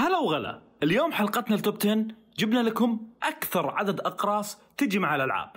هلا وغلا اليوم حلقتنا التوب 10 جبنا لكم أكثر عدد أقراص تجي مع الألعاب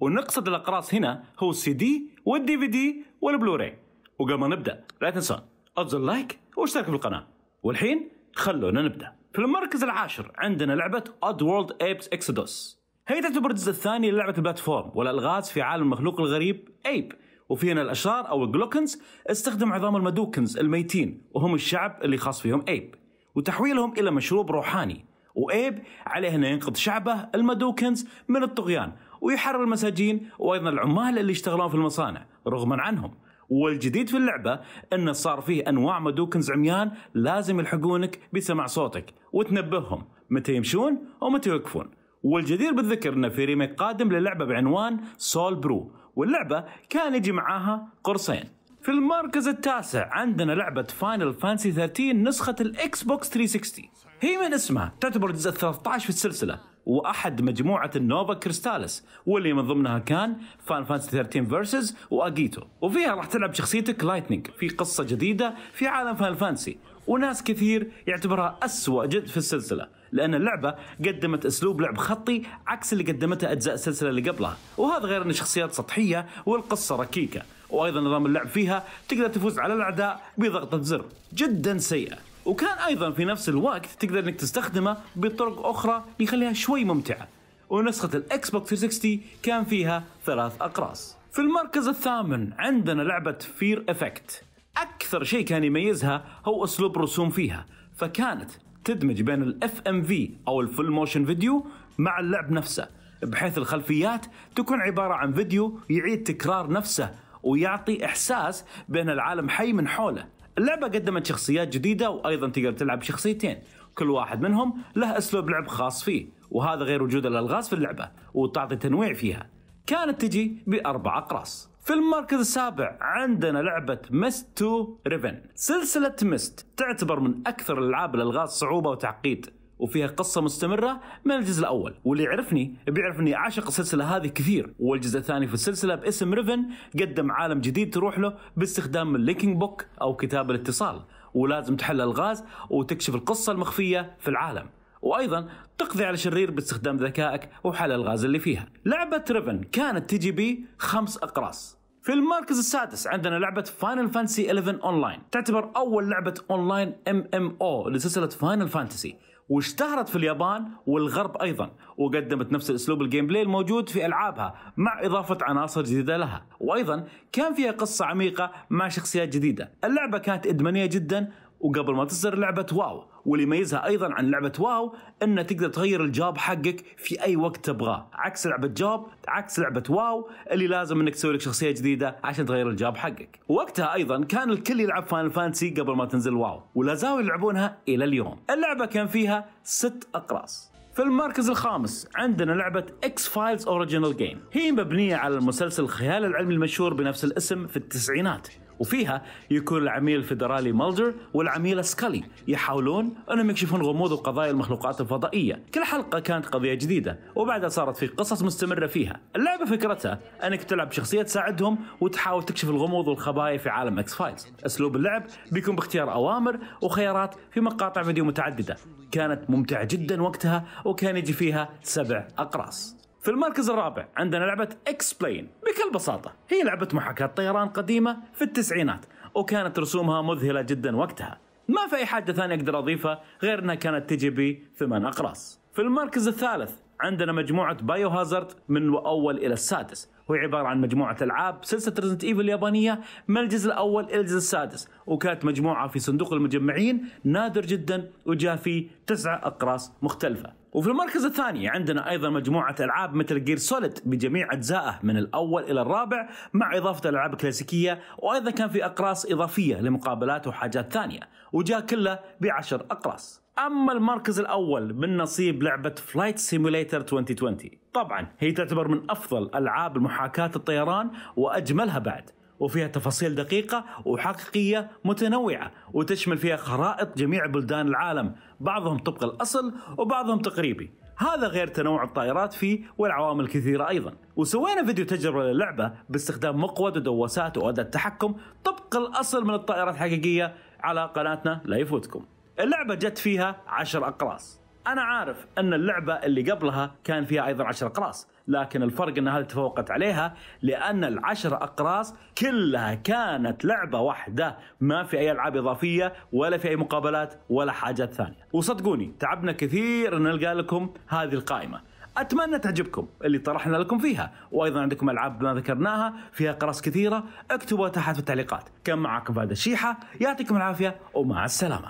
ونقصد الأقراص هنا هو السي دي والدي في دي والبلوراي وقبل ما نبدأ لا تنسون افضل لايك واشترك في القناة والحين خلونا نبدأ في المركز العاشر عندنا لعبة أد وورلد أيبس إكسدوس هي تعتبر الجزء الثاني للعبة البلاتفورم والألغاز في عالم المخلوق الغريب أيب وفي هنا الأشرار أو الجلوكنز استخدموا عظام المدوكنز الميتين وهم الشعب اللي خاص فيهم أيب وتحويلهم إلى مشروب روحاني وإيب عليه أنه ينقذ شعبه المدوكنز من الطغيان ويحرر المساجين وأيضا العمال اللي يشتغلون في المصانع رغما عنهم والجديد في اللعبة أنه صار فيه أنواع مدوكنز عميان لازم يلحقونك بسمع صوتك وتنبههم متى يمشون ومتى يوقفون والجدير بالذكر أنه في ريميك قادم للعبة بعنوان سول برو واللعبة كان يجي معاها قرصين في المركز التاسع عندنا لعبة فاينل فانسي 13 نسخة الاكس بوكس 360 هي من اسمها تعتبر الجزء 13 في السلسلة واحد مجموعة النوفا كريستالس واللي من ضمنها كان فان فانسي 13 فيرسز واجيتو وفيها راح تلعب شخصيتك لايتنينج في قصة جديدة في عالم فان فانسي وناس كثير يعتبرها أسوأ جد في السلسلة لأن اللعبة قدمت أسلوب لعب خطي عكس اللي قدمته أجزاء السلسلة اللي قبلها وهذا غير أن الشخصيات سطحية والقصة ركيكة وأيضا نظام اللعب فيها تقدر تفوز على الأعداء بضغطة زر جدا سيئة وكان أيضا في نفس الوقت تقدر أنك تستخدمه بطرق أخرى يخليها شوي ممتعة ونسخة الإكس بوك 360 كان فيها ثلاث أقراص في المركز الثامن عندنا لعبة فير افكت أكثر شيء كان يميزها هو أسلوب رسوم فيها فكانت تدمج بين الاف ام في او الفول موشن فيديو مع اللعب نفسه بحيث الخلفيات تكون عباره عن فيديو يعيد تكرار نفسه ويعطي احساس بان العالم حي من حوله. اللعبه قدمت شخصيات جديده وايضا تقدر تلعب شخصيتين، كل واحد منهم له اسلوب لعب خاص فيه، وهذا غير وجود الالغاز في اللعبه وتعطي تنويع فيها. كانت تجي باربع اقراص. في المركز السابع عندنا لعبة مست تو ريفن سلسلة مست تعتبر من أكثر الألعاب الألغاز صعوبة وتعقيد وفيها قصه مستمره من الجزء الاول واللي يعرفني بيعرف اني اعشق السلسله هذه كثير والجزء الثاني في السلسله باسم ريفن قدم عالم جديد تروح له باستخدام الليكينج بوك او كتاب الاتصال ولازم تحل الغاز وتكشف القصه المخفيه في العالم وايضا تقضي على الشرير باستخدام ذكائك وحل الغاز اللي فيها لعبه ريفن كانت تجي بي خمس اقراص في المركز السادس عندنا لعبة فاينل فانتسي 11 اونلاين، تعتبر أول لعبة اونلاين ام ام او لسلسلة فاينل فانتسي، واشتهرت في اليابان والغرب ايضا وقدمت نفس الاسلوب الجيم بلاي الموجود في العابها مع اضافه عناصر جديده لها وايضا كان فيها قصه عميقه مع شخصيات جديده اللعبه كانت ادمانيه جدا وقبل ما تصدر لعبه واو واللي يميزها ايضا عن لعبه واو ان تقدر تغير الجاب حقك في اي وقت تبغاه عكس لعبه جاب عكس لعبه واو اللي لازم انك تسوي لك شخصيه جديده عشان تغير الجاب حقك وقتها ايضا كان الكل يلعب فاينل فانتسي قبل ما تنزل واو ولازالوا يلعبونها الى اليوم اللعبه كان فيها ست اقراص في المركز الخامس عندنا لعبة اكس فايلز اوريجينال جيم هي مبنية على المسلسل الخيال العلمي المشهور بنفس الاسم في التسعينات وفيها يكون العميل الفيدرالي مالدر والعميلة سكالي يحاولون أنهم يكشفون غموض وقضايا المخلوقات الفضائية كل حلقة كانت قضية جديدة وبعدها صارت في قصص مستمرة فيها اللعبة فكرتها أنك تلعب بشخصية تساعدهم وتحاول تكشف الغموض والخبايا في عالم اكس فايلز أسلوب اللعب بيكون باختيار أوامر وخيارات في مقاطع فيديو متعددة كانت ممتعة جدا وقتها وكان يجي فيها سبع أقراص في المركز الرابع عندنا لعبة اكسبلين بكل بساطة هي لعبة محاكاة طيران قديمة في التسعينات وكانت رسومها مذهلة جدا وقتها ما في أي حاجة ثانية أقدر أضيفها غير أنها كانت تجي ثمان أقراص في المركز الثالث عندنا مجموعة بايو هازارد من الأول إلى السادس هو عباره عن مجموعه العاب سلسله ريزنت ايفل اليابانيه من الجزء الاول الى الجزء السادس وكانت مجموعه في صندوق المجمعين نادر جدا وجاء فيه تسعه اقراص مختلفه وفي المركز الثاني عندنا ايضا مجموعه العاب مثل جير سوليد بجميع اجزائه من الاول الى الرابع مع اضافه الالعاب الكلاسيكيه وايضا كان في اقراص اضافيه لمقابلات وحاجات ثانيه وجاء كله بعشر اقراص اما المركز الاول من نصيب لعبه فلايت سيموليتر 2020 طبعا هي تعتبر من افضل العاب محاكاه الطيران واجملها بعد وفيها تفاصيل دقيقة وحقيقية متنوعة وتشمل فيها خرائط جميع بلدان العالم بعضهم طبق الأصل وبعضهم تقريبي هذا غير تنوع الطائرات فيه والعوامل كثيرة أيضا وسوينا فيديو تجربة للعبة باستخدام مقود ودواسات وأداة تحكم طبق الأصل من الطائرات الحقيقية على قناتنا لا يفوتكم اللعبه جت فيها 10 اقراص انا عارف ان اللعبه اللي قبلها كان فيها ايضا 10 اقراص لكن الفرق ان هذه تفوقت عليها لان العشر اقراص كلها كانت لعبه واحده ما في اي العاب اضافيه ولا في اي مقابلات ولا حاجات ثانيه وصدقوني تعبنا كثير ان نلقى لكم هذه القائمه اتمنى تعجبكم اللي طرحنا لكم فيها وايضا عندكم العاب ما ذكرناها فيها قراص كثيره اكتبوها تحت في التعليقات كان معكم فهد الشيحه يعطيكم العافيه ومع السلامه